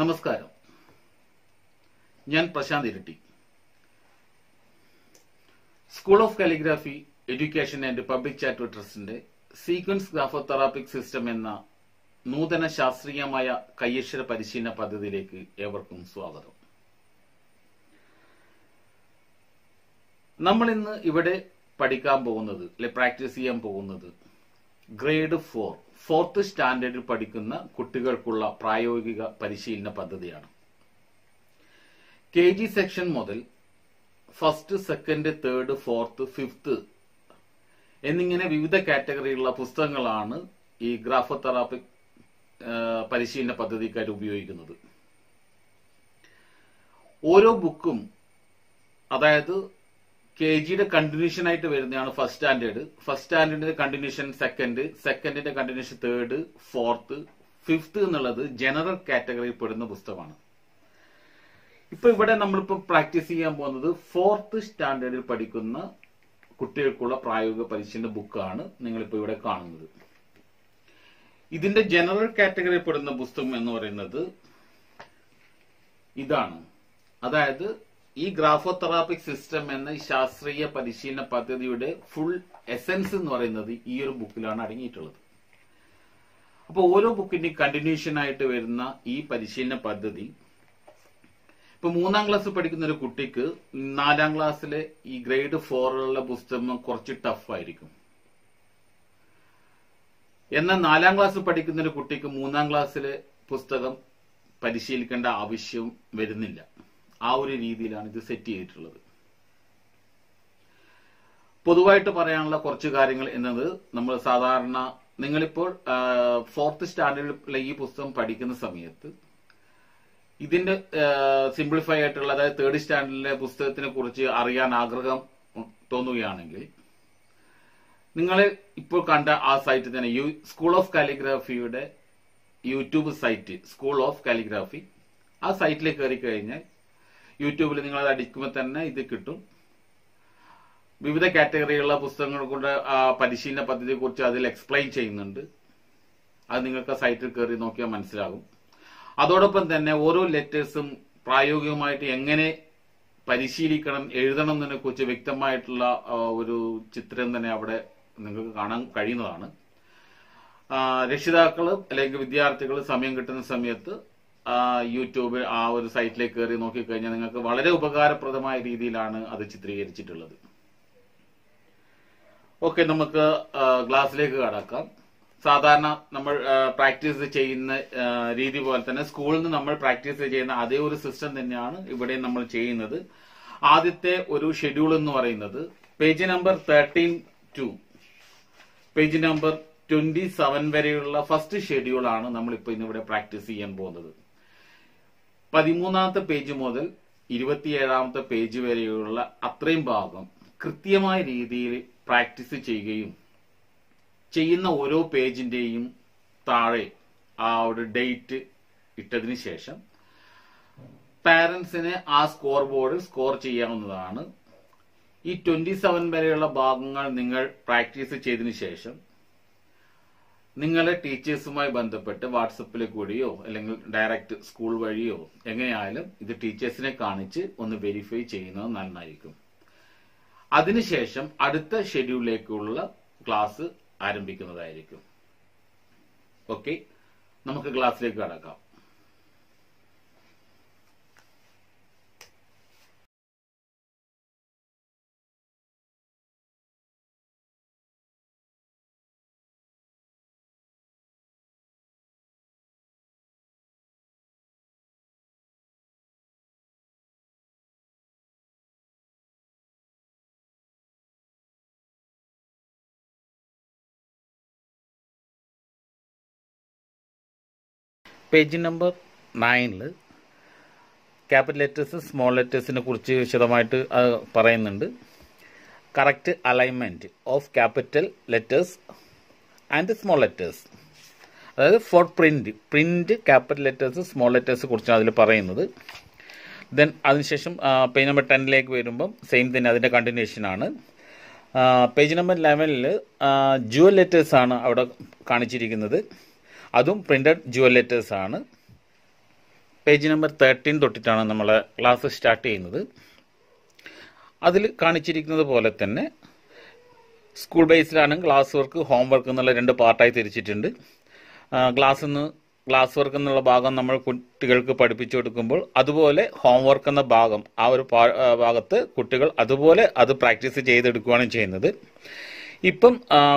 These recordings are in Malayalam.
നമസ്കാരം ഞാൻ Prashanth Iratti school of calligraphy education and public ചാറ്റോ ട്രസ്റ്റിന്റെ സീക്വൻസ് ഗ്രാഫോതെറാപ്പിക് സിസ്റ്റം എന്ന നൂതന ശാസ്ത്രീയമായ കയ്യക്ഷര പരിശീലന പദ്ധതിയിലേക്ക് ഏവർക്കും സ്വാഗതം നമ്മൾ ഇന്ന് ഇവിടെ പഠിക്കാൻ പോകുന്നത് അല്ലെ പ്രാക്ടീസ് ചെയ്യാൻ പോകുന്നത് ഗ്രേഡ് ഫോർ ഫോർത്ത് സ്റ്റാൻഡേർഡിൽ പഠിക്കുന്ന കുട്ടികൾക്കുള്ള പ്രായോഗിക പരിശീലന പദ്ധതിയാണ് കെ ജി സെക്ഷൻ മുതൽ first second third fourth fifth എന്നിങ്ങനെ വിവിധ കാറ്റഗറിയിലുള്ള പുസ്തകങ്ങളാണ് ഈ ഗ്രാഫോതെറാപ്പി പരിശീലന പദ്ധതിക്കാർ ഉപയോഗിക്കുന്നത് ഓരോ ബുക്കും അതായത് കെ ജിയുടെ കണ്ടിന്യൂഷൻ ആയിട്ട് വരുന്നതാണ് ഫസ്റ്റ് സ്റ്റാൻഡേർഡ് ഫസ്റ്റ് സ്റ്റാൻഡേർഡിന്റെ കണ്ടിന്യൂഷൻ സെക്കൻഡ് സെക്കൻഡിന്റെ കണ്ടിന്യൂഷൻ തേർഡ് ഫോർത്ത് ഫിഫ്ത്ത് എന്നുള്ളത് ജനറൽ കാറ്റഗറിയിൽ പെടുന്ന പുസ്തകമാണ് ഇപ്പൊ ഇവിടെ നമ്മളിപ്പോ പ്രാക്ടീസ് ചെയ്യാൻ പോകുന്നത് ഫോർത്ത് സ്റ്റാൻഡേർഡിൽ പഠിക്കുന്ന കുട്ടികൾക്കുള്ള പ്രായോഗിക പരിശീലന ബുക്കാണ് നിങ്ങളിപ്പോൾ ഇവിടെ കാണുന്നത് ഇതിന്റെ ജനറൽ കാറ്റഗറിയിൽ പെടുന്ന പുസ്തകം എന്ന് പറയുന്നത് ഇതാണ് അതായത് ഈ ഗ്രാഫോതെറാപ്പിക് സിസ്റ്റം എന്ന ശാസ്ത്രീയ പരിശീലന പദ്ധതിയുടെ ഫുൾ എസൻസ് എന്ന് പറയുന്നത് ഈ ഒരു ബുക്കിലാണ് അടങ്ങിയിട്ടുള്ളത് അപ്പോൾ ഓരോ ബുക്കിന്റെയും കണ്ടിന്യൂഷൻ ആയിട്ട് വരുന്ന ഈ പരിശീലന പദ്ധതി ഇപ്പൊ മൂന്നാം ക്ലാസ് പഠിക്കുന്ന ഒരു കുട്ടിക്ക് നാലാം ക്ലാസ്സിലെ ഈ ഗ്രേഡ് ഫോറിലുള്ള പുസ്തകം കുറച്ച് ടഫ് ആയിരിക്കും എന്നാൽ നാലാം ക്ലാസ് പഠിക്കുന്ന ഒരു കുട്ടിക്ക് മൂന്നാം ക്ലാസ്സിലെ പുസ്തകം പരിശീലിക്കേണ്ട ആവശ്യം വരുന്നില്ല ആ ഒരു രീതിയിലാണ് ഇത് സെറ്റ് ചെയ്തിട്ടുള്ളത് പൊതുവായിട്ട് പറയാനുള്ള കുറച്ച് കാര്യങ്ങൾ എന്നത് നമ്മൾ സാധാരണ നിങ്ങളിപ്പോൾ ഫോർത്ത് സ്റ്റാൻഡേർഡിലെ ഈ പുസ്തകം പഠിക്കുന്ന സമയത്ത് ഇതിന്റെ സിംപ്ലിഫൈ ആയിട്ടുള്ള അതായത് തേർഡ് സ്റ്റാൻഡേർഡിലെ പുസ്തകത്തിനെ കുറിച്ച് അറിയാൻ ആഗ്രഹം തോന്നുകയാണെങ്കിൽ നിങ്ങൾ ഇപ്പോൾ കണ്ട ആ സൈറ്റ് തന്നെ യു സ്കൂൾ ഓഫ് കാലിഗ്രാഫിയുടെ YouTube site school of calligraphy ആ സൈറ്റിൽ കയറി കഴിഞ്ഞാൽ യൂട്യൂബിൽ നിങ്ങൾ അത് അടിക്കുമ്പോൾ തന്നെ ഇത് കിട്ടും വിവിധ കാറ്റഗറിയിലുള്ള പുസ്തകങ്ങൾ കൊണ്ട് പരിശീലന പദ്ധതിയെക്കുറിച്ച് അതിൽ എക്സ്പ്ലെയിൻ ചെയ്യുന്നുണ്ട് അത് നിങ്ങൾക്ക് സൈറ്റിൽ കയറി നോക്കിയാൽ മനസ്സിലാകും അതോടൊപ്പം തന്നെ ഓരോ ലെറ്റേഴ്സും പ്രായോഗികമായിട്ട് എങ്ങനെ പരിശീലിക്കണം എഴുതണം എന്നതിനെ കുറിച്ച് വ്യക്തമായിട്ടുള്ള ഒരു ചിത്രം തന്നെ അവിടെ നിങ്ങൾക്ക് കാണാൻ കഴിയുന്നതാണ് രക്ഷിതാക്കൾ അല്ലെങ്കിൽ വിദ്യാർത്ഥികൾ സമയം കിട്ടുന്ന സമയത്ത് യൂട്യൂബിൽ ആ ഒരു സൈറ്റിലേക്ക് കയറി നോക്കിക്കഴിഞ്ഞാൽ നിങ്ങൾക്ക് വളരെ ഉപകാരപ്രദമായ രീതിയിലാണ് അത് ചിത്രീകരിച്ചിട്ടുള്ളത് ഓക്കെ നമുക്ക് ഗ്ലാസ്സിലേക്ക് കടക്കാം സാധാരണ നമ്മൾ പ്രാക്ടീസ് ചെയ്യുന്ന രീതി പോലെ തന്നെ സ്കൂളിൽ നിന്ന് നമ്മൾ പ്രാക്ടീസ് ചെയ്യുന്ന അതേ ഒരു സിസ്റ്റം തന്നെയാണ് ഇവിടെ നമ്മൾ ചെയ്യുന്നത് ആദ്യത്തെ ഒരു ഷെഡ്യൂൾ എന്ന് പറയുന്നത് page number thirteen to page number twenty seven വരെയുള്ള ഫസ്റ്റ് ഷെഡ്യൂൾ ആണ് നമ്മൾ ഇപ്പോൾ ഇന്നിവിടെ പ്രാക്ടീസ് ചെയ്യാൻ പോകുന്നത് പതിമൂന്നാമത്തെ പേജ് മുതൽ ഇരുപത്തിയേഴാമത്തെ പേജ് വരെയുള്ള അത്രയും ഭാഗം കൃത്യമായ രീതിയിൽ പ്രാക്ടീസ് ചെയ്യുകയും ചെയ്യുന്ന ഓരോ പേജിൻ്റെയും താഴെ ആ ഒരു ഡേറ്റ് ഇട്ടതിന് ശേഷം പാരൻസിന് ആ സ്കോർ ബോർഡിൽ സ്കോർ ചെയ്യാവുന്നതാണ് ഈ ട്വന്റി സെവൻ വരെയുള്ള ഭാഗങ്ങൾ നിങ്ങൾ പ്രാക്ടീസ് ചെയ്തതിനു ശേഷം നിങ്ങളെ ടീച്ചേഴ്സുമായി ബന്ധപ്പെട്ട് വാട്സപ്പിൽ കൂടിയോ അല്ലെങ്കിൽ ഡയറക്റ്റ് സ്കൂൾ വഴിയോ എങ്ങനെയായാലും ഇത് ടീച്ചേഴ്സിനെ കാണിച്ച് ഒന്ന് വെരിഫൈ ചെയ്യുന്നത് നന്നായിരിക്കും അതിനുശേഷം അടുത്ത ഷെഡ്യൂളിലേക്കുള്ള ക്ലാസ് ആരംഭിക്കുന്നതായിരിക്കും ഓക്കെ നമുക്ക് ക്ലാസ്സിലേക്ക് കടക്കാം പേജ് നമ്പർ നയനിൽ ക്യാപിറ്റൽ ലെറ്റേഴ്സ് സ്മോൾ ലെറ്റേഴ്സിനെ കുറിച്ച് വിശദമായിട്ട് പറയുന്നുണ്ട് correct alignment of capital letters and small letters അതായത് for print print capital letters small letters കുറിച്ചാണ് അതിൽ പറയുന്നത് ദെൻ അതിനുശേഷം പേജ് നമ്പർ ടെന്നിലേക്ക് വരുമ്പം സെയിം തന്നെ അതിൻ്റെ ആണ് പേജ് നമ്പർ ലെവനിൽ ജുവൽ ലെറ്റേഴ്സാണ് അവിടെ കാണിച്ചിരിക്കുന്നത് അതും പ്രിന്റഡ് ജുവൽ ലെറ്റേഴ്സ് ആണ് പേജ് നമ്പർ തേർട്ടീൻ തൊട്ടിട്ടാണ് നമ്മൾ ക്ലാസ് സ്റ്റാർട്ട് ചെയ്യുന്നത് അതിൽ കാണിച്ചിരിക്കുന്നത് പോലെ തന്നെ സ്കൂൾ ബേസിലാണ് ക്ലാസ് വർക്ക് ഹോം വർക്ക് എന്നുള്ള രണ്ട് പാർട്ടായി തിരിച്ചിട്ടുണ്ട് ക്ലാസ് നിന്ന് ക്ലാസ് വർക്ക് എന്നുള്ള ഭാഗം നമ്മൾ കുട്ടികൾക്ക് പഠിപ്പിച്ചു കൊടുക്കുമ്പോൾ അതുപോലെ ഹോം വർക്ക് എന്ന ഭാഗം ആ ഒരു ഭാഗത്ത് കുട്ടികൾ അതുപോലെ അത് പ്രാക്ടീസ് ചെയ്തെടുക്കുകയാണ് ചെയ്യുന്നത് ഇപ്പം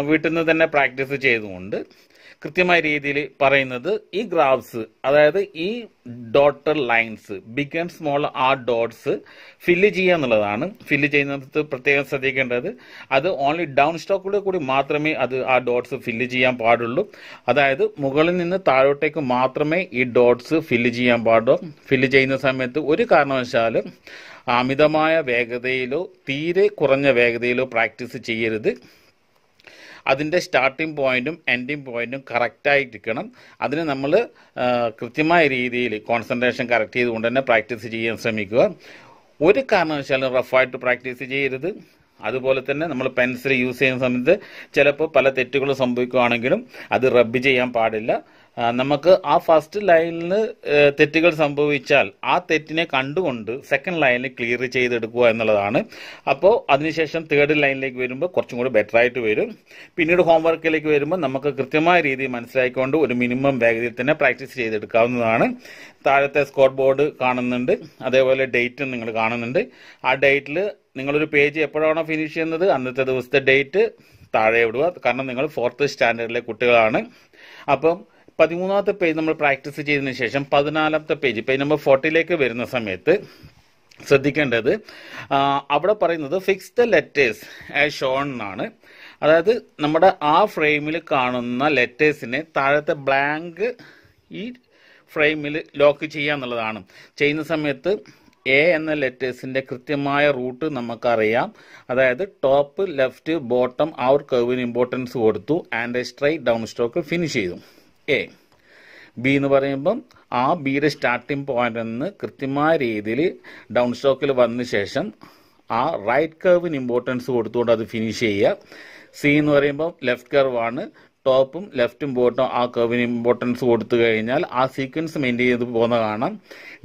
വീട്ടിൽ നിന്ന് തന്നെ പ്രാക്ടീസ് ചെയ്തുകൊണ്ട് കൃത്യമായ രീതിയിൽ പറയുന്നത് ഈ ഗ്രാഫ്സ് അതായത് ഈ dotted lines big and small ആ ഡോട്ട്സ് ഫില്ല് ചെയ്യുക എന്നുള്ളതാണ് ഫില്ല് ചെയ്യുന്നത് പ്രത്യേകം ശ്രദ്ധിക്കേണ്ടത് അത് ഓൺലി ഡൗൺ സ്റ്റോക്കിലൂടെ കൂടി മാത്രമേ അത് ആ ഡോട്ട്സ് ഫില്ല് ചെയ്യാൻ പാടുള്ളൂ അതായത് മുകളിൽ നിന്ന് താഴോട്ടേക്ക് മാത്രമേ ഈ ഡോട്ട്സ് ഫില്ല് ചെയ്യാൻ പാടുള്ളൂ ഫില്ല് ചെയ്യുന്ന സമയത്ത് ഒരു കാരണവശാലും അമിതമായ വേഗതയിലോ തീരെ കുറഞ്ഞ വേഗതയിലോ പ്രാക്ടീസ് ചെയ്യരുത് അതിൻ്റെ സ്റ്റാർട്ടിംഗ് പോയിൻറ്റും എൻഡിങ് പോയിൻറ്റും കറക്റ്റായിട്ടിരിക്കണം അതിന് നമ്മൾ കൃത്യമായ രീതിയിൽ കോൺസെൻട്രേഷൻ കറക്റ്റ് ചെയ്തുകൊണ്ട് തന്നെ പ്രാക്ടീസ് ചെയ്യാൻ ശ്രമിക്കുക ഒരു കാരണവശാലും റഫായിട്ട് പ്രാക്ടീസ് ചെയ്യരുത് അതുപോലെ തന്നെ നമ്മൾ പെൻസിൽ യൂസ് ചെയ്യുന്ന സമയത്ത് ചിലപ്പോൾ പല തെറ്റുകളും സംഭവിക്കുകയാണെങ്കിലും അത് റബ്ബ് ചെയ്യാൻ പാടില്ല നമുക്ക് ആ ഫസ്റ്റ് ലൈനിൽ തെറ്റുകൾ സംഭവിച്ചാൽ ആ തെറ്റിനെ കണ്ടുകൊണ്ട് സെക്കൻഡ് ലൈനിൽ ക്ലിയർ ചെയ്തെടുക്കുക എന്നുള്ളതാണ് അപ്പോൾ അതിനുശേഷം തേർഡ് ലൈനിലേക്ക് വരുമ്പോൾ കുറച്ചും കൂടി ബെറ്റർ ആയിട്ട് വരും പിന്നീട് ഹോംവർക്കിലേക്ക് വരുമ്പോൾ നമുക്ക് കൃത്യമായ രീതിയിൽ മനസ്സിലാക്കിക്കൊണ്ട് ഒരു മിനിമം വേഗതയിൽ തന്നെ പ്രാക്ടീസ് ചെയ്തെടുക്കാവുന്നതാണ് താഴത്തെ സ്കോർ ബോർഡ് കാണുന്നുണ്ട് അതേപോലെ ഡേറ്റും നിങ്ങൾ കാണുന്നുണ്ട് ആ ഡേറ്റിൽ നിങ്ങളൊരു പേജ് എപ്പോഴാണോ ഫിനിഷ് ചെയ്യുന്നത് അന്നത്തെ ദിവസത്തെ ഡേറ്റ് താഴെ വിടുക കാരണം നിങ്ങൾ ഫോർത്ത് സ്റ്റാൻഡേർഡിലെ കുട്ടികളാണ് അപ്പം പതിമൂന്നാമത്തെ പേജ് നമ്മൾ പ്രാക്ടീസ് ചെയ്തതിന് ശേഷം പതിനാലാമത്തെ പേജ് പേജ് നമ്പർ ഫോർട്ടിയിലേക്ക് വരുന്ന സമയത്ത് ശ്രദ്ധിക്കേണ്ടത് അവിടെ പറയുന്നത് fix the letters as shown എന്നാണ് അതായത് നമ്മുടെ ആ ഫ്രെയിമിൽ കാണുന്ന ലെറ്റേഴ്സിനെ താഴത്തെ ബ്ലാങ്ക് ഈ ഫ്രെയിമിൽ ലോക്ക് ചെയ്യുക എന്നുള്ളതാണ് ചെയ്യുന്ന സമയത്ത് എ എന്ന ലെറ്റേഴ്സിൻ്റെ കൃത്യമായ റൂട്ട് നമുക്കറിയാം അതായത് ടോപ്പ് ലെഫ്റ്റ് ബോട്ടം ആ ഒരു കർവിന് ഇമ്പോർട്ടൻസ് കൊടുത്തു and straight down stroke finish ചെയ്തു എ ബി എന്ന് പറയുമ്പം ആ ബിയുടെ സ്റ്റാർട്ടിംഗ് പോയിന്റ് നിന്ന് കൃത്യമായ രീതിയിൽ ഡൗൺ സ്റ്റോക്കിൽ വന്ന ശേഷം ആ റൈറ്റ് കർവിന് ഇമ്പോർട്ടൻസ് കൊടുത്തുകൊണ്ട് അത് ഫിനിഷ് ചെയ്യുക സി എന്ന് പറയുമ്പോൾ ലെഫ്റ്റ് കർവാണ് ടോപ്പും ലെഫ്റ്റും ബോട്ടും ആ കർവിന് ഇമ്പോർട്ടൻസ് കൊടുത്തു കഴിഞ്ഞാൽ ആ സീക്വൻസ് മെയിൻറ്റെയിൻ ചെയ്ത് പോകുന്ന കാണാം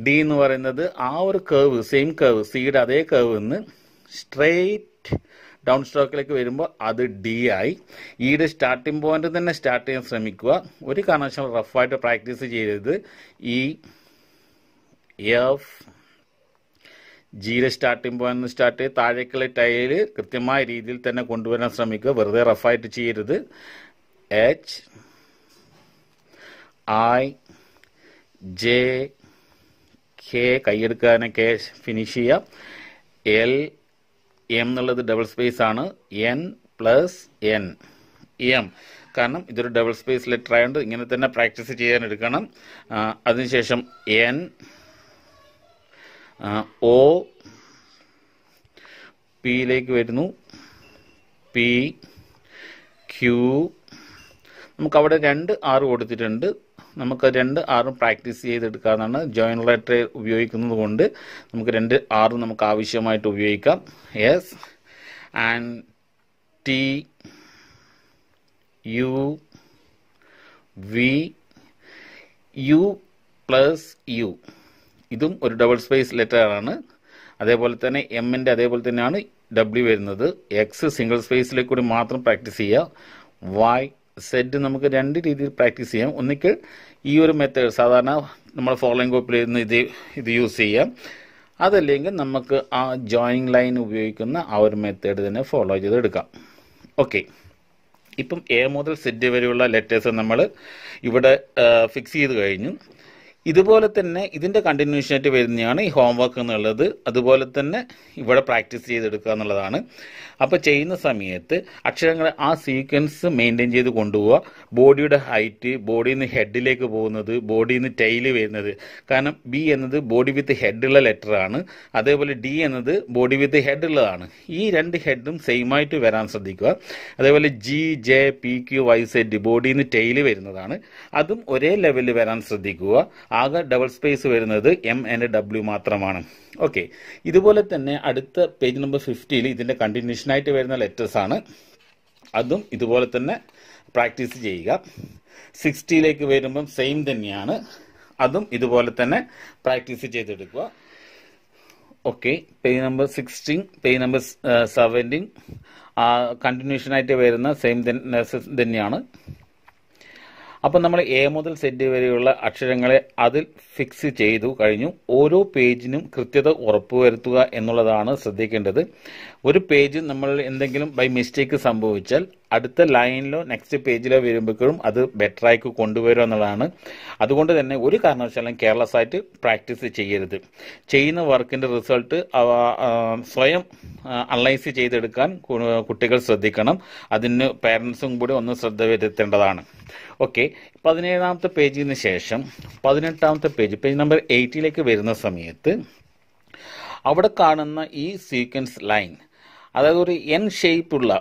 ഡി എന്ന് പറയുന്നത് ആ ഒരു കർവ് സെയിം കർവ് സിയുടെ അതേ കർവ് നിന്ന് സ്ട്രെയിറ്റ് ഡൗൺ സ്റ്റോക്കിലേക്ക് വരുമ്പോൾ അത് ഡി ആയി ഈയുടെ സ്റ്റാർട്ടിംഗ് പോയിന്റ് തന്നെ സ്റ്റാർട്ട് ചെയ്യാൻ ശ്രമിക്കുക ഒരു കാരണവശാലും റഫായിട്ട് പ്രാക്ടീസ് ചെയ്യരുത് ഈ എഫ് ജിയിലെ സ്റ്റാർട്ടിംഗ് പോയിന്റ് സ്റ്റാർട്ട് ചെയ്ത് താഴേക്കുള്ള ടൈല് കൃത്യമായ രീതിയിൽ തന്നെ കൊണ്ടുവരാൻ ശ്രമിക്കുക വെറുതെ റഫായിട്ട് ചെയ്യരുത് എച്ച് ഐ ജെ കെ കൈയെടുക്കാനെ കെ ഫിനിഷ് ചെയ്യാം എൽ എം എന്നുള്ളത് ഡബിൾ സ്പേസ് ആണ് എൻ പ്ലസ് എൻ എം കാരണം ഇതൊരു ഡബിൾ സ്പേസ് ലെറ്റർ ആയതുകൊണ്ട് ഇങ്ങനെ തന്നെ പ്രാക്ടീസ് ചെയ്യാൻ എടുക്കണം അതിനുശേഷം എൻ ഒ പിയിലേക്ക് വരുന്നു പി ക്യൂ നമുക്ക് അവിടെ രണ്ട് ആറ് കൊടുത്തിട്ടുണ്ട് നമുക്ക് രണ്ട് ആറും പ്രാക്ടീസ് ചെയ്തെടുക്കാവുന്നതാണ് ജോയിൻ ലെറ്റർ ഉപയോഗിക്കുന്നത് കൊണ്ട് നമുക്ക് രണ്ട് ആറും നമുക്ക് ആവശ്യമായിട്ട് ഉപയോഗിക്കാം S and T U V U plus U ഇതും ഒരു ഡബിൾ സ്പേസ് ലെറ്ററാണ് അതേപോലെ തന്നെ എമ്മിൻ്റെ അതേപോലെ തന്നെയാണ് ഡബ്ല്യു വരുന്നത് എക്സ് സിംഗിൾ സ്പേസിലേക്ക് കൂടി മാത്രം പ്രാക്ടീസ് ചെയ്യുക വൈ സെഡ് നമുക്ക് രണ്ട് രീതിയിൽ പ്രാക്ടീസ് ചെയ്യാം ഒന്നിക്കൽ ഈ ഒരു മെത്തേഡ് സാധാരണ നമ്മൾ ഫോളോയിങ് കോപ്പിൽ ഇരുന്ന് ഇത് ഇത് യൂസ് ചെയ്യാം അതല്ലെങ്കിൽ നമുക്ക് ആ ജോയിങ് ലൈൻ ഉപയോഗിക്കുന്ന ആ ഒരു മെത്തേഡ് തന്നെ ഫോളോ ചെയ്തെടുക്കാം ഓക്കെ ഇപ്പം എ മുതൽ സെറ്റ് വരെയുള്ള ലെറ്റേഴ്സ് നമ്മൾ ഇവിടെ ഫിക്സ് ചെയ്ത് കഴിഞ്ഞു ഇതുപോലെ തന്നെ ഇതിൻ്റെ കണ്ടിന്യൂഷൻ ആയിട്ട് വരുന്നതാണ് ഈ ഹോംവർക്ക് എന്നുള്ളത് അതുപോലെ തന്നെ ഇവിടെ പ്രാക്ടീസ് ചെയ്തെടുക്കുക എന്നുള്ളതാണ് അപ്പോൾ ചെയ്യുന്ന സമയത്ത് അക്ഷരങ്ങൾ ആ സീക്വൻസ് മെയിൻറ്റെയിൻ ചെയ്ത് കൊണ്ടുപോവുക ബോഡിയുടെ ഹൈറ്റ് ബോഡിയിൽ നിന്ന് ഹെഡിലേക്ക് പോകുന്നത് ബോഡിയിൽ നിന്ന് ടൈല് വരുന്നത് കാരണം ബി എന്നത് ബോഡി വിത്ത് ഹെഡുള്ള ലെറ്ററാണ് അതേപോലെ ഡി എന്നത് ബോഡി വിത്ത് ഹെഡ് ഉള്ളതാണ് ഈ രണ്ട് ഹെഡും സെയിം ആയിട്ട് വരാൻ ശ്രദ്ധിക്കുക അതേപോലെ G J P Q Y Z ബോഡിയിൽ നിന്ന് ടൈല് വരുന്നതാണ് അതും ഒരേ ലെവലിൽ വരാൻ ശ്രദ്ധിക്കുക ആകെ ഡബിൾ സ്പേസ് വരുന്നത് എം ആൻഡ് ഡബ്ല്യു മാത്രമാണ് ഓക്കെ ഇതുപോലെ തന്നെ അടുത്ത പേജ് നമ്പർ ഫിഫ്റ്റിയിൽ കണ്ടിന്യൂഷൻ ആയിട്ട് വരുന്ന ലെറ്റേഴ്സ് ആണ് അതും ഇതുപോലെ തന്നെ പ്രാക്ടീസ് ചെയ്യുക സിക്സ്റ്റിയിലേക്ക് വരുമ്പം സെയിം തന്നെയാണ് അതും ഇതുപോലെ തന്നെ പ്രാക്ടീസ് ചെയ്തെടുക്കുക okay page number sixteen page number seventeen ആയിട്ട് വരുന്ന സെയിം തന്നെയാണ് അപ്പം നമ്മൾ എ മുതൽ സെറ്റ് വരെയുള്ള അക്ഷരങ്ങളെ അതിൽ ഫിക്സ് ചെയ്തു കഴിഞ്ഞു ഓരോ പേജിനും കൃത്യത ഉറപ്പുവരുത്തുക എന്നുള്ളതാണ് ശ്രദ്ധിക്കേണ്ടത് ഒരു പേജ് നമ്മൾ എന്തെങ്കിലും ബൈ മിസ്റ്റേക്ക് സംഭവിച്ചാൽ അടുത്ത ലൈനിലോ നെക്സ്റ്റ് പേജിലോ വരുമ്പോഴേക്കും അത് ബെറ്റർ ബെറ്ററായിക്ക് കൊണ്ടുവരും എന്നുള്ളതാണ് അതുകൊണ്ട് തന്നെ ഒരു കാരണവശാലും കെയർലെസ് ആയിട്ട് പ്രാക്ടീസ് ചെയ്യരുത് ചെയ്യുന്ന വർക്കിൻ്റെ റിസൾട്ട് സ്വയം അനലൈസ് ചെയ്തെടുക്കാൻ കുട്ടികൾ ശ്രദ്ധിക്കണം അതിന് പേരൻസും കൂടി ഒന്ന് ശ്രദ്ധ വരുത്തേണ്ടതാണ് ഓക്കെ പതിനേഴാമത്തെ പേജിന് ശേഷം പതിനെട്ടാമത്തെ പേജ് പേജ് നമ്പർ എയ്റ്റിലേക്ക് വരുന്ന സമയത്ത് അവിടെ കാണുന്ന ഈ സീക്വൻസ് ലൈൻ അതായത് ഒരു എൻ ഷേപ്പുള്ള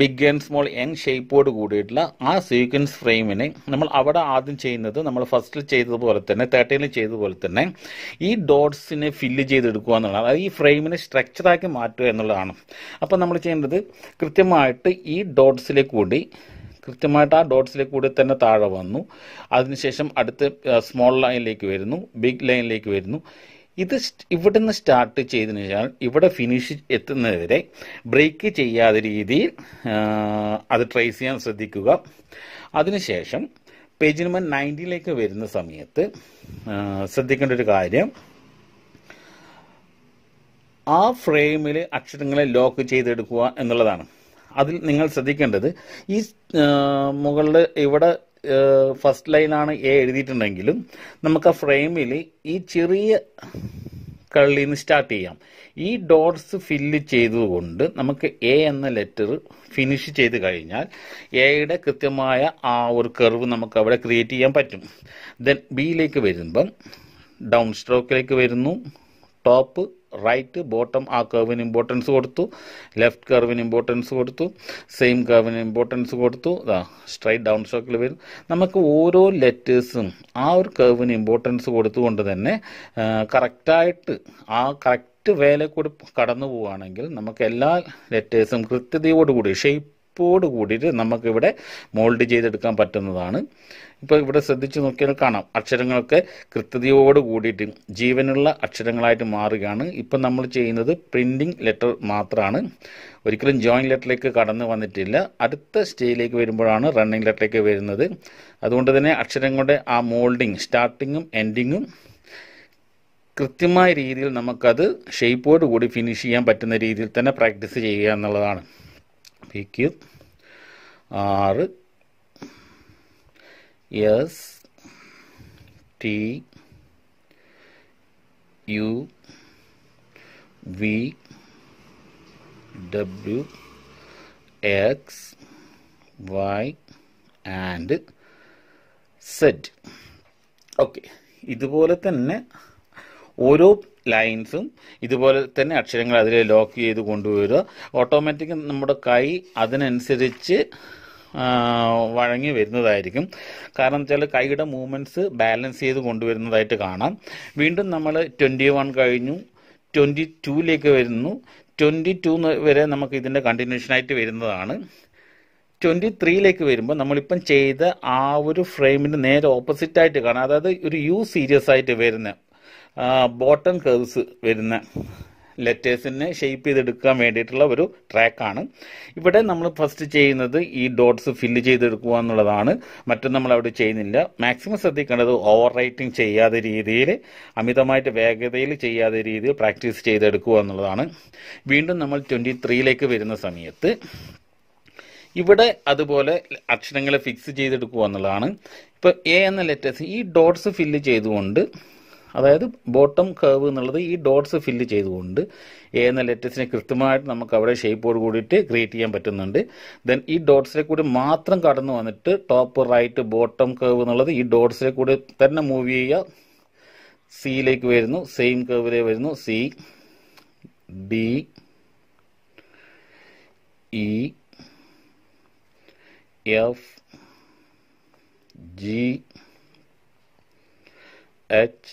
ബിഗ് ആൻഡ് സ്മോൾ എൻ ഷേപ്പോട് കൂടിയിട്ടുള്ള ആ സീക്വൻസ് ഫ്രെയിമിനെ നമ്മൾ അവിടെ ആദ്യം ചെയ്യുന്നത് നമ്മൾ ഫസ്റ്റിൽ ചെയ്തതുപോലെ തന്നെ തേർട്ടീനിൽ ചെയ്തതുപോലെ തന്നെ ഈ ഡോട്ട്സിനെ ഫില്ല് ചെയ്തെടുക്കുക എന്നുള്ളതാണ് അതായത് ഈ ഫ്രെയിമിനെ സ്ട്രക്ചറാക്കി മാറ്റുക എന്നുള്ളതാണ് അപ്പോൾ നമ്മൾ ചെയ്യേണ്ടത് കൃത്യമായിട്ട് ഈ ഡോട്ട്സിലേക്ക് കൂടി കൃത്യമായിട്ട് ആ ഡോട്ട്സിലേക്ക് കൂടി തന്നെ താഴെ വന്നു അതിനുശേഷം അടുത്ത സ്മോൾ ലൈനിലേക്ക് വരുന്നു ബിഗ് ലൈനിലേക്ക് വരുന്നു ഇത് നിന്ന് സ്റ്റാർട്ട് ചെയ്തതിനു ശേഷം ഇവിടെ ഫിനിഷ് എത്തുന്നതുവരെ ബ്രേക്ക് ചെയ്യാത്ത രീതിയിൽ അത് ട്രേസ് ചെയ്യാൻ ശ്രദ്ധിക്കുക അതിനുശേഷം പേജ് നമ്പർ നയൻറ്റിയിലേക്ക് വരുന്ന സമയത്ത് ശ്രദ്ധിക്കേണ്ട ഒരു കാര്യം ആ ഫ്രെയിമിൽ അക്ഷരങ്ങളെ ലോക്ക് ചെയ്തെടുക്കുക എന്നുള്ളതാണ് അതിൽ നിങ്ങൾ ശ്രദ്ധിക്കേണ്ടത് ഈ മുകളിൽ ഇവിടെ ഫസ്റ്റ് ലൈനാണ് എ എഴുതിയിട്ടുണ്ടെങ്കിലും നമുക്ക് ആ ഫ്രെയിമിൽ ഈ ചെറിയ കള്ളിന്ന് സ്റ്റാർട്ട് ചെയ്യാം ഈ ഡോട്ട്സ് ഫില്ല് ചെയ്തുകൊണ്ട് നമുക്ക് എ എന്ന ലെറ്റർ ഫിനിഷ് ചെയ്ത് കഴിഞ്ഞാൽ എയുടെ കൃത്യമായ ആ ഒരു കർവ് നമുക്ക് അവിടെ ക്രിയേറ്റ് ചെയ്യാൻ പറ്റും ദെൻ ബിയിലേക്ക് വരുമ്പം ഡൗൺ സ്ട്രോക്കിലേക്ക് വരുന്നു ടോപ്പ് റൈറ്റ് ബോട്ടം ആ കർവിന് ഇമ്പോർട്ടൻസ് കൊടുത്തു ലെഫ്റ്റ് കർവിന് ഇമ്പോർട്ടൻസ് കൊടുത്തു സെയിം കർവിന് ഇമ്പോർട്ടൻസ് കൊടുത്തു ഇതാ സ്ട്രൈറ്റ് ഡൗൺ സ്ട്രോക്കിൽ വരും നമുക്ക് ഓരോ ലെറ്റേഴ്സും ആ ഒരു കർവിന് ഇമ്പോർട്ടൻസ് കൊടുത്തുകൊണ്ട് തന്നെ കറക്റ്റായിട്ട് ആ കറക്റ്റ് വേലയിൽ കൂടി കടന്നു പോവുകയാണെങ്കിൽ നമുക്ക് എല്ലാ ലെറ്റേഴ്സും കൃത്യതയോടുകൂടി ഷേപ്പ് ടിപ്പോട് കൂടിയിട്ട് നമുക്കിവിടെ മോൾഡ് ചെയ്തെടുക്കാൻ പറ്റുന്നതാണ് ഇപ്പോൾ ഇവിടെ ശ്രദ്ധിച്ചു നോക്കിയാൽ കാണാം അക്ഷരങ്ങളൊക്കെ കൃത്യതയോട് കൂടിയിട്ട് ജീവനുള്ള അക്ഷരങ്ങളായിട്ട് മാറുകയാണ് ഇപ്പം നമ്മൾ ചെയ്യുന്നത് പ്രിൻറ്റിംഗ് ലെറ്റർ മാത്രമാണ് ഒരിക്കലും ജോയിൻ ലെറ്ററിലേക്ക് കടന്നു വന്നിട്ടില്ല അടുത്ത സ്റ്റേജിലേക്ക് വരുമ്പോഴാണ് റണ്ണിങ് ലെറ്ററിലേക്ക് വരുന്നത് അതുകൊണ്ട് തന്നെ അക്ഷരങ്ങളുടെ ആ മോൾഡിങ് സ്റ്റാർട്ടിങ്ങും എൻഡിങ്ങും കൃത്യമായ രീതിയിൽ നമുക്കത് ഷെയ്പ്പോട് കൂടി ഫിനിഷ് ചെയ്യാൻ പറ്റുന്ന രീതിയിൽ തന്നെ പ്രാക്ടീസ് ചെയ്യുക എന്നുള്ളതാണ് സാധിക്കും ആറ് S T U V W X Y and Z okay ഇതുപോലെ തന്നെ ഓരോ ലൈൻസും ഇതുപോലെ തന്നെ അക്ഷരങ്ങൾ അതിൽ ലോക്ക് ചെയ്ത് കൊണ്ടുവരിക ഓട്ടോമാറ്റിക് നമ്മുടെ കൈ അതിനനുസരിച്ച് വഴങ്ങി വരുന്നതായിരിക്കും കാരണം വെച്ചാൽ കൈയുടെ മൂവ്മെൻറ്റ്സ് ബാലൻസ് ചെയ്ത് കൊണ്ടുവരുന്നതായിട്ട് കാണാം വീണ്ടും നമ്മൾ ട്വൻറ്റി വൺ കഴിഞ്ഞു ട്വൻറ്റി ടുവിലേക്ക് വരുന്നു ട്വൻറ്റി ടു വരെ നമുക്ക് ഇതിൻ്റെ കണ്ടിന്യൂഷനായിട്ട് വരുന്നതാണ് ട്വൻറ്റി ത്രീയിലേക്ക് വരുമ്പോൾ നമ്മളിപ്പം ചെയ്ത ആ ഒരു ഫ്രെയിമിന് നേരെ ഓപ്പോസിറ്റ് ആയിട്ട് കാണാം അതായത് ഒരു യു സീരിയസ് ആയിട്ട് വരുന്ന ബോട്ടം കർവ്സ് വരുന്ന ലെറ്റേഴ്സിനെ ഷെയ്പ്പ് ചെയ്തെടുക്കാൻ വേണ്ടിയിട്ടുള്ള ഒരു ട്രാക്കാണ് ഇവിടെ നമ്മൾ ഫസ്റ്റ് ചെയ്യുന്നത് ഈ ഡോട്ട്സ് ഫില്ല് ചെയ്തെടുക്കുക എന്നുള്ളതാണ് മറ്റും നമ്മൾ അവിടെ ചെയ്യുന്നില്ല മാക്സിമം ശ്രദ്ധിക്കേണ്ടത് ഓവർ റൈറ്റിംഗ് ചെയ്യാത്ത രീതിയിൽ അമിതമായിട്ട് വേഗതയിൽ ചെയ്യാത്ത രീതിയിൽ പ്രാക്ടീസ് ചെയ്തെടുക്കുക എന്നുള്ളതാണ് വീണ്ടും നമ്മൾ ട്വൻറ്റി ത്രീയിലേക്ക് വരുന്ന സമയത്ത് ഇവിടെ അതുപോലെ അക്ഷരങ്ങളെ ഫിക്സ് ചെയ്തെടുക്കുക എന്നുള്ളതാണ് ഇപ്പോൾ എ എന്ന ലെറ്റേഴ്സ് ഈ ഡോട്ട്സ് ഫില്ല് ചെയ്തുകൊണ്ട് അതായത് ബോട്ടം കർവ് എന്നുള്ളത് ഈ ഡോട്ട്സ് ഫില്ല് ചെയ്തുകൊണ്ട് എ എന്ന ലെറ്റസിനെ കൃത്യമായിട്ട് നമുക്ക് അവിടെ ഷേപ്പോട് കൂടിയിട്ട് ക്രിയേറ്റ് ചെയ്യാൻ പറ്റുന്നുണ്ട് ദെൻ ഈ ഡോട്ട്സിലെ കൂടി മാത്രം കടന്നു വന്നിട്ട് ടോപ്പ് റൈറ്റ് ബോട്ടം കർവ് എന്നുള്ളത് ഈ ഡോട്ട്സിലെ കൂടി തന്നെ മൂവ് ചെയ്യുക സിയിലേക്ക് വരുന്നു സെയിം കർവിലേ വരുന്നു C D E F G H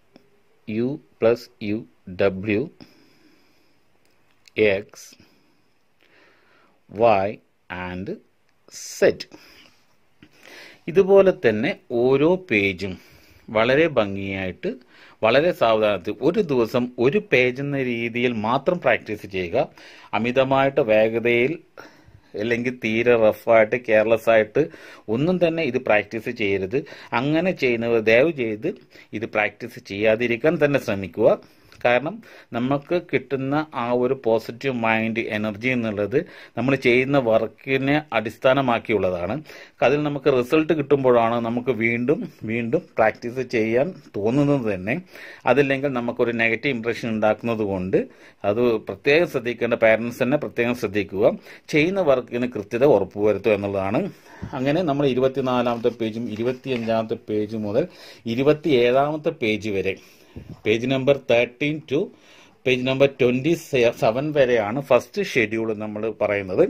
u plus U W x y and Z ഇതുപോലെ തന്നെ ഓരോ പേജും വളരെ ഭംഗിയായിട്ട് വളരെ സാവധാനത്തിൽ ഒരു ദിവസം ഒരു പേജ് എന്ന രീതിയിൽ മാത്രം പ്രാക്ടീസ് ചെയ്യുക അമിതമായിട്ട് വേഗതയിൽ അല്ലെങ്കിൽ തീരെ റഫായിട്ട് കെയർലെസ് ആയിട്ട് ഒന്നും തന്നെ ഇത് പ്രാക്ടീസ് ചെയ്യരുത് അങ്ങനെ ചെയ്യുന്നവർ ദയവ് ചെയ്ത് ഇത് പ്രാക്ടീസ് ചെയ്യാതിരിക്കാൻ തന്നെ ശ്രമിക്കുക കാരണം നമുക്ക് കിട്ടുന്ന ആ ഒരു പോസിറ്റീവ് മൈൻഡ് എനർജി എന്നുള്ളത് നമ്മൾ ചെയ്യുന്ന വർക്കിനെ അടിസ്ഥാനമാക്കിയുള്ളതാണ് അതിൽ നമുക്ക് റിസൾട്ട് കിട്ടുമ്പോഴാണ് നമുക്ക് വീണ്ടും വീണ്ടും പ്രാക്ടീസ് ചെയ്യാൻ തോന്നുന്നത് തന്നെ അതില്ലെങ്കിൽ നമുക്കൊരു നെഗറ്റീവ് ഇംപ്രഷൻ ഉണ്ടാക്കുന്നത് കൊണ്ട് അത് പ്രത്യേകം ശ്രദ്ധിക്കേണ്ട പാരൻസ് തന്നെ പ്രത്യേകം ശ്രദ്ധിക്കുക ചെയ്യുന്ന വർക്കിന് കൃത്യത ഉറപ്പുവരുത്തുക എന്നുള്ളതാണ് അങ്ങനെ നമ്മൾ ഇരുപത്തിനാലാമത്തെ പേജും ഇരുപത്തിയഞ്ചാമത്തെ പേജ് മുതൽ ഇരുപത്തിയേഴാമത്തെ പേജ് വരെ page number thirteen to page number twenty seven വരെയാണ് ഫസ്റ്റ് ഷെഡ്യൂൾ നമ്മൾ പറയുന്നത്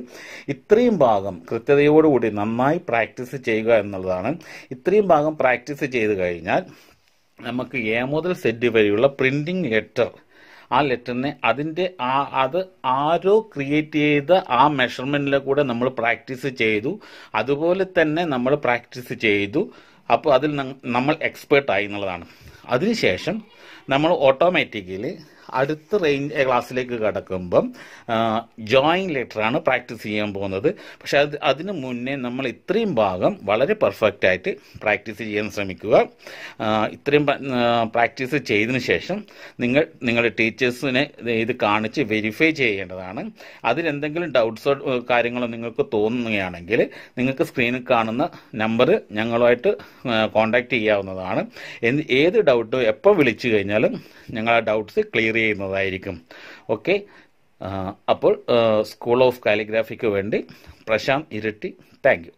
ഇത്രയും ഭാഗം കൃത്യതയോടുകൂടി നന്നായി പ്രാക്ടീസ് ചെയ്യുക എന്നുള്ളതാണ് ഇത്രയും ഭാഗം പ്രാക്ടീസ് ചെയ്ത് കഴിഞ്ഞാൽ നമുക്ക് എ മുതൽ സെഡ് വരെയുള്ള പ്രിന്റിംഗ് ലെറ്റർ ആ ലെറ്ററിനെ അതിൻ്റെ ആ അത് ആരോ ക്രിയേറ്റ് ചെയ്ത ആ മെഷർമെൻറ്റിലെ കൂടെ നമ്മൾ പ്രാക്ടീസ് ചെയ്തു അതുപോലെ തന്നെ നമ്മൾ പ്രാക്ടീസ് ചെയ്തു അപ്പോൾ അതിൽ നമ്മൾ എക്സ്പേർട്ട് ആയി എന്നുള്ളതാണ് അതിനുശേഷം നമ്മൾ ഓട്ടോമാറ്റിക്കലി അടുത്ത റേഞ്ച് ക്ലാസ്സിലേക്ക് കടക്കുമ്പം ജോയിൻ ലെറ്ററാണ് പ്രാക്ടീസ് ചെയ്യാൻ പോകുന്നത് പക്ഷെ അത് അതിന് മുന്നേ നമ്മൾ ഇത്രയും ഭാഗം വളരെ പെർഫെക്റ്റ് ആയിട്ട് പ്രാക്ടീസ് ചെയ്യാൻ ശ്രമിക്കുക ഇത്രയും പ്രാക്ടീസ് ചെയ്തതിന് ശേഷം നിങ്ങൾ നിങ്ങളുടെ ടീച്ചേഴ്സിനെ ഇത് കാണിച്ച് വെരിഫൈ ചെയ്യേണ്ടതാണ് അതിലെന്തെങ്കിലും ഡൗട്ട്സോ കാര്യങ്ങളോ നിങ്ങൾക്ക് തോന്നുകയാണെങ്കിൽ നിങ്ങൾക്ക് സ്ക്രീനിൽ കാണുന്ന നമ്പർ ഞങ്ങളുമായിട്ട് കോൺടാക്റ്റ് ചെയ്യാവുന്നതാണ് ഏത് ഡൗട്ടും എപ്പോൾ വിളിച്ചു കഴിഞ്ഞാലും ഞങ്ങൾ ആ ഡൗട്ട്സ് ക്ലിയർ ചെയ്യുന്നതായിരിക്കും ഓക്കെ അപ്പോൾ സ്കൂൾ ഓഫ് കാലിഗ്രാഫിക്ക് വേണ്ടി പ്രശാന്ത് ഇരട്ടി താങ്ക്